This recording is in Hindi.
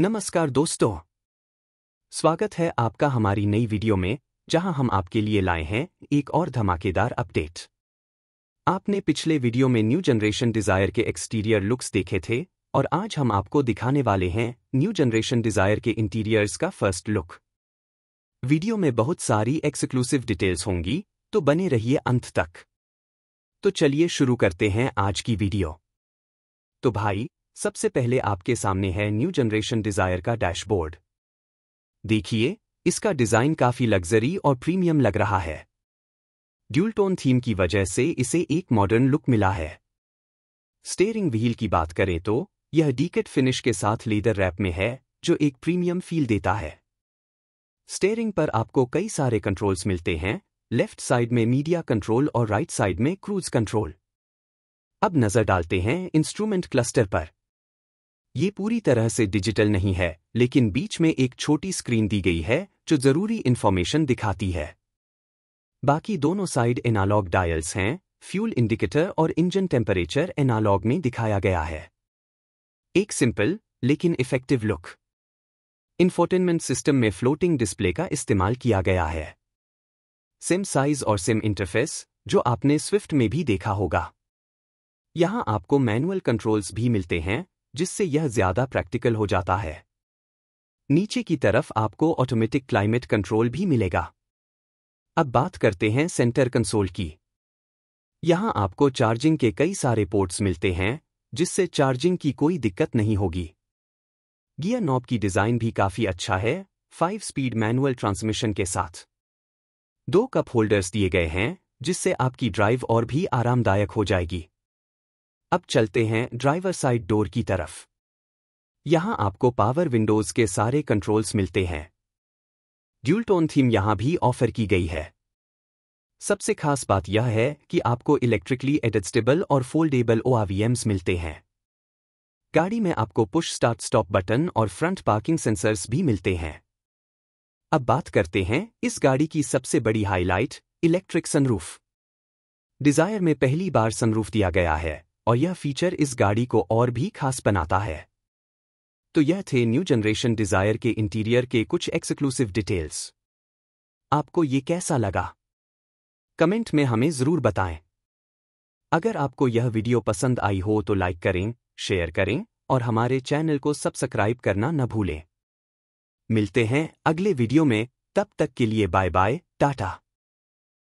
नमस्कार दोस्तों स्वागत है आपका हमारी नई वीडियो में जहां हम आपके लिए लाए हैं एक और धमाकेदार अपडेट आपने पिछले वीडियो में न्यू जनरेशन डिजायर के एक्सटीरियर लुक्स देखे थे और आज हम आपको दिखाने वाले हैं न्यू जनरेशन डिजायर के इंटीरियर्स का फर्स्ट लुक वीडियो में बहुत सारी एक्सक्लूसिव डिटेल्स होंगी तो बने रहिए अंत तक तो चलिए शुरू करते हैं आज की वीडियो तो भाई सबसे पहले आपके सामने है न्यू जनरेशन डिजायर का डैशबोर्ड देखिए इसका डिजाइन काफी लग्जरी और प्रीमियम लग रहा है ड्यूल टोन थीम की वजह से इसे एक मॉडर्न लुक मिला है स्टेयरिंग व्हील की बात करें तो यह डीकेट फिनिश के साथ लेदर रैप में है जो एक प्रीमियम फील देता है स्टेयरिंग पर आपको कई सारे कंट्रोल्स मिलते हैं लेफ्ट साइड में मीडिया कंट्रोल और राइट साइड में क्रूज कंट्रोल अब नजर डालते हैं इंस्ट्रूमेंट क्लस्टर पर ये पूरी तरह से डिजिटल नहीं है लेकिन बीच में एक छोटी स्क्रीन दी गई है जो जरूरी इन्फॉर्मेशन दिखाती है बाकी दोनों साइड एनालॉग डायल्स हैं फ्यूल इंडिकेटर और इंजन टेम्परेचर एनालॉग में दिखाया गया है एक सिंपल लेकिन इफेक्टिव लुक इन्फोटेनमेंट सिस्टम में फ्लोटिंग डिस्प्ले का इस्तेमाल किया गया है सिम साइज और सिम इंटरफेस जो आपने स्विफ्ट में भी देखा होगा यहां आपको मैनुअल कंट्रोल्स भी मिलते हैं जिससे यह ज्यादा प्रैक्टिकल हो जाता है नीचे की तरफ आपको ऑटोमेटिक क्लाइमेट कंट्रोल भी मिलेगा अब बात करते हैं सेंटर कंसोल की यहां आपको चार्जिंग के कई सारे पोर्ट्स मिलते हैं जिससे चार्जिंग की कोई दिक्कत नहीं होगी गियर नॉब की डिज़ाइन भी काफ़ी अच्छा है फाइव स्पीड मैनुअल ट्रांसमिशन के साथ दो कप होल्डर्स दिए गए हैं जिससे आपकी ड्राइव और भी आरामदायक हो जाएगी अब चलते हैं ड्राइवर साइड डोर की तरफ यहां आपको पावर विंडोज के सारे कंट्रोल्स मिलते हैं ड्यूलटोन थीम यहां भी ऑफर की गई है सबसे खास बात यह है कि आपको इलेक्ट्रिकली एडजस्टेबल और फोल्डेबल ओआवीएम्स मिलते हैं गाड़ी में आपको पुश स्टार्ट स्टॉप बटन और फ्रंट पार्किंग सेंसर्स भी मिलते हैं अब बात करते हैं इस गाड़ी की सबसे बड़ी हाईलाइट इलेक्ट्रिक सनरूफ डिजायर में पहली बार सनरूफ दिया गया है और यह फीचर इस गाड़ी को और भी खास बनाता है तो यह थे न्यू जनरेशन डिजायर के इंटीरियर के कुछ एक्सक्लूसिव डिटेल्स आपको ये कैसा लगा कमेंट में हमें ज़रूर बताएं अगर आपको यह वीडियो पसंद आई हो तो लाइक करें शेयर करें और हमारे चैनल को सब्सक्राइब करना न भूलें मिलते हैं अगले वीडियो में तब तक के लिए बाय बाय टाटा